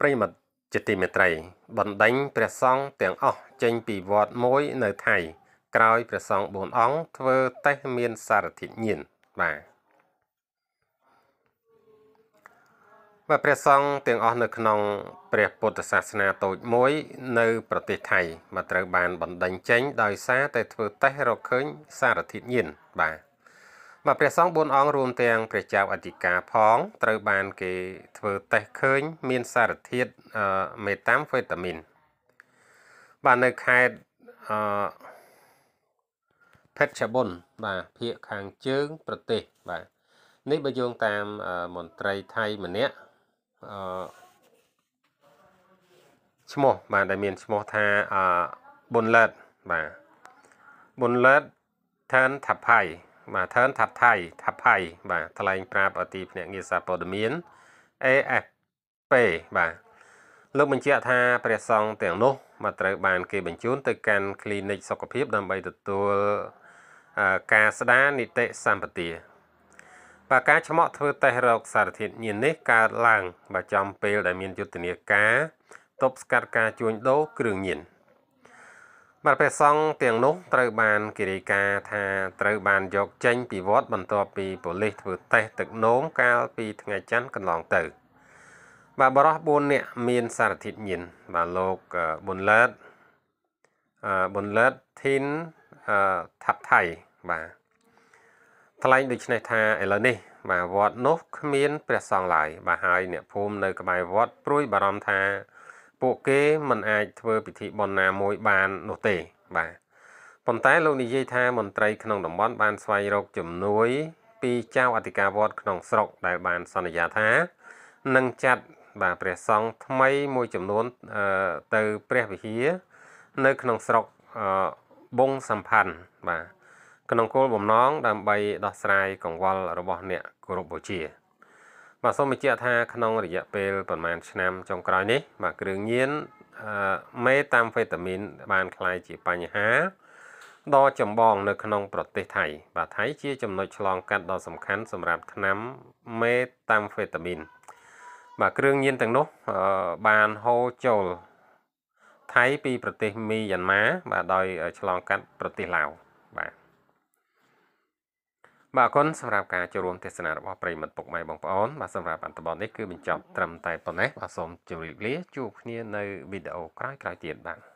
ប្រិមិត្តជាទីមេត្រីបណ្ដេញព្រះសង្ឃទាំងអស់ចេញពីវត្តមួយ នៅថៃ ក្រោយព្រះសង្ឃ4អង្គធ្វើ តេស្តមាន សារធាតុញៀនបាទបាទព្រះសង្ឃទាំងអស់នៅក្នុង ព្រះពុទ្ធសាសនាតូចមួយនៅប្រទេសថៃមកត្រូវបានបណ្ដេញចេញដោយសារតែធ្វើតេស្តរកឃើញសារធាតុញៀនបាទបាទព្រះសង្ឃ4អង្គរួមទាំងព្រះចៅអធិការផងត្រូវបាន គេធ្វើតេស្តឃើញ មានសារធាតុមេតាមហ្វេតាមីនបាទនៅខេត្តអឺផេតឆបុនបាទភាគខាងជើងប្រទេស បាទនេះបើយោងតាមមន្ត្រីថៃម្នាក់អឺឈ្មោះបាទដែលមានឈ្មោះថាអឺប៊ុនឡេតបាទប៊ុនឡេតថានថាផៃបាទថើនថាប់ថៃថាប់ផៃបាទថ្លែងប្រាប់អទីភ្នាក់ងារសារព័ត៌មាន AFP បាទលោកបញ្ជាក់ថាព្រះសង្ឃទាំងនោះមកត្រូវបានគេបញ្ជូន ទៅកាន់ clinic សុខភាពដើម្បីទទួលការស្ដារនីតិសម្បទាបាទការឆ្មក់ធ្វើតេស្តរោគសារធាតុញៀននេះកើតឡើងបើចំពេលដែលមានយុទ្ធនាការទប់ស្កាត់ការជួញដូរគ្រឿងញៀន។បាទព្រះសង្ឃទាំងនោះត្រូវបានគេរាយការណ៍ថាត្រូវបានយកចេញពីវត្ត បន្ទាប់ពីប៉ូលីសធ្វើតេស្តទឹកនោមកាលពី ថ្ងៃច័ន្ទកន្លងទៅ បាទបរិះ4នាក់មានសារធាតុញៀនបាទលោកប៊ុនឡឺតប៊ុនឡឺតធីនថាប់ថៃបាទថ្លែងដូចនេះថាឥឡូវនេះ បាទវត្តនោះ គ្មានព្រះសង្ឃឡើយបាទហើយអ្នកភូមិនៅ ក្បែរវត្តព្រួយបារម្ភថាពួកគេមិនអាចធ្វើពិធីបុណ្យណាមួយបាននោះទេបាទប៉ុន្តែលោកនិយាយថាមន្ត្រីក្នុងតំបន់បានស្វែងរកជំនួយ ពីចៅអធិការវត្តក្នុងស្រុកដែលបាន សន្យាថានឹងចាត់បាទព្រះសង្ឃថ្មីមួយចំនួនទៅព្រះវិហារនៅក្នុងស្រុកបងសម្ផាន់បាទក្នុងគោលបំណងដើម្បីដោះស្រាយកង្វល់របស់អ្នកគោរពបូជាបាទសូមបញ្ជាក់ថាក្នុងរយៈពេលប្រហែលឆ្នាំចុងក្រោយនេះបាទគ្រឿងញៀនមេតាំហ្វេតាមីនបានក្លាយជាបញ្ហាដ៏ចម្បង នៅក្នុង ប្រទេសថៃបាទថៃជាចំណុចឆ្លងកាត់ដ៏សំខាន់សម្រាប់ថ្នាំមេតាំហ្វេតាមីនបាទគ្រឿងញៀនទាំងនោះបានហូរចូលថៃពីប្រទេសមីយ៉ាន់ម៉ាបាទដោយឆ្លងកាត់ប្រទេសឡាវបាទអរគុណសម្រាប់ការចូលរួមទេសនារបស់ប្រិមិត្តពុកម៉ែបងប្អូនបាទសម្រាប់អត្ថបទនេះគឺបញ្ចប់ត្រឹមតែប៉ុណ្ណេះបាទសូមជម្រាបលាជួបគ្នានៅវីដេអូក្រោយៗទៀតបាទ